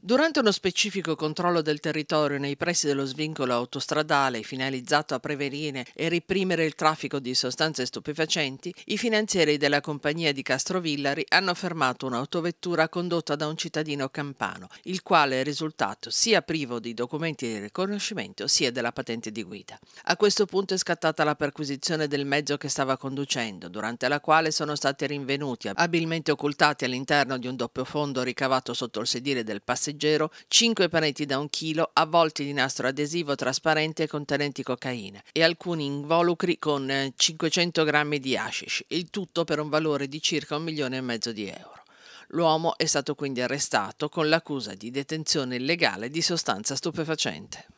Durante uno specifico controllo del territorio nei pressi dello svincolo autostradale finalizzato a prevenire e reprimere il traffico di sostanze stupefacenti, i finanzieri della compagnia di Castrovillari hanno fermato un'autovettura condotta da un cittadino campano, il quale è risultato sia privo di documenti di riconoscimento sia della patente di guida. A questo punto è scattata la perquisizione del mezzo che stava conducendo, durante la quale sono stati rinvenuti, abilmente occultati all'interno di un doppio fondo ricavato sotto il sedile del passeggero passeggero 5 panetti da un chilo avvolti di nastro adesivo trasparente contenenti cocaina e alcuni involucri con 500 eh, grammi di hashish, il tutto per un valore di circa un milione e mezzo di euro. L'uomo è stato quindi arrestato con l'accusa di detenzione illegale di sostanza stupefacente.